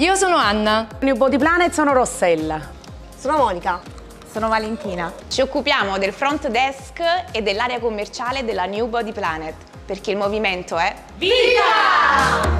Io sono Anna. New Body Planet sono Rossella. Sono Monica. Sono Valentina. Ci occupiamo del front desk e dell'area commerciale della New Body Planet, perché il movimento è... Vita!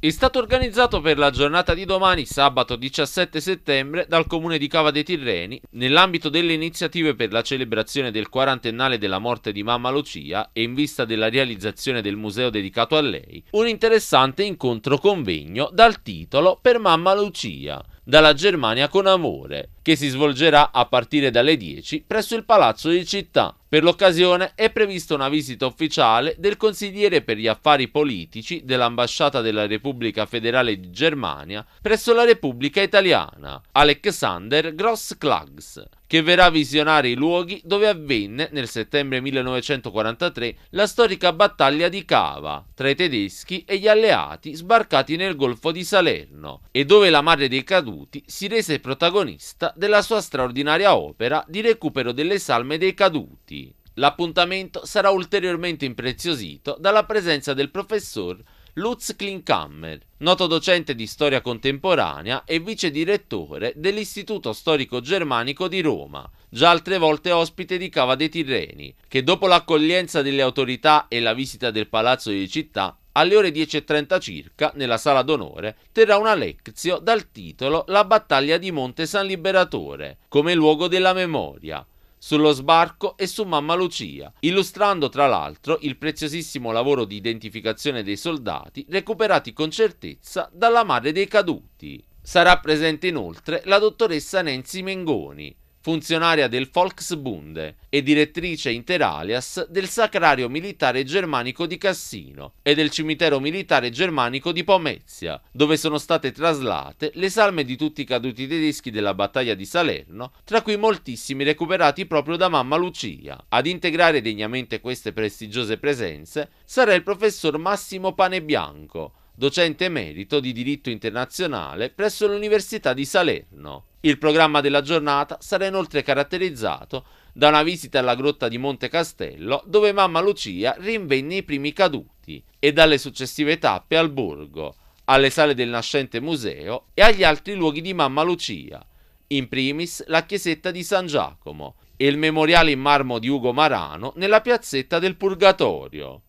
È stato organizzato per la giornata di domani, sabato 17 settembre, dal comune di Cava dei Tirreni, nell'ambito delle iniziative per la celebrazione del quarantennale della morte di Mamma Lucia e in vista della realizzazione del museo dedicato a lei, un interessante incontro convegno dal titolo Per Mamma Lucia, dalla Germania con amore, che si svolgerà a partire dalle 10 presso il Palazzo di Città. Per l'occasione è prevista una visita ufficiale del consigliere per gli affari politici dell'ambasciata della Repubblica Federale di Germania presso la Repubblica Italiana, Alexander Gross-Klags, che verrà a visionare i luoghi dove avvenne nel settembre 1943 la storica battaglia di Cava tra i tedeschi e gli alleati sbarcati nel Golfo di Salerno e dove la madre dei caduti si rese protagonista puntata della sua straordinaria opera di recupero delle salme dei caduti. L'appuntamento sarà ulteriormente impreziosito dalla presenza del professor Lutz Klinkhammer, noto docente di storia contemporanea e vice direttore dell'Istituto Storico Germanico di Roma, già altre volte ospite di Cava dei Tirreni, che dopo l'accoglienza delle autorità e la visita del Palazzo di Città alle ore 10.30 circa, nella sala d'onore, terrà una lezione dal titolo La battaglia di Monte San Liberatore, come luogo della memoria sullo sbarco e su Mamma Lucia, illustrando tra l'altro il preziosissimo lavoro di identificazione dei soldati recuperati con certezza dalla madre dei caduti. Sarà presente inoltre la dottoressa Nancy Mengoni, funzionaria del Volksbunde e direttrice inter alias del Sacrario Militare Germanico di Cassino e del Cimitero Militare Germanico di Pomezia, dove sono state traslate le salme di tutti i caduti tedeschi della battaglia di Salerno, tra cui moltissimi recuperati proprio da mamma Lucia. Ad integrare degnamente queste prestigiose presenze sarà il professor Massimo Panebianco, docente emerito di diritto internazionale presso l'Università di Salerno. Il programma della giornata sarà inoltre caratterizzato da una visita alla grotta di Monte Castello, dove mamma Lucia rinvenne i primi caduti, e dalle successive tappe al borgo, alle sale del nascente museo e agli altri luoghi di mamma Lucia, in primis la chiesetta di San Giacomo e il memoriale in marmo di Ugo Marano nella piazzetta del Purgatorio.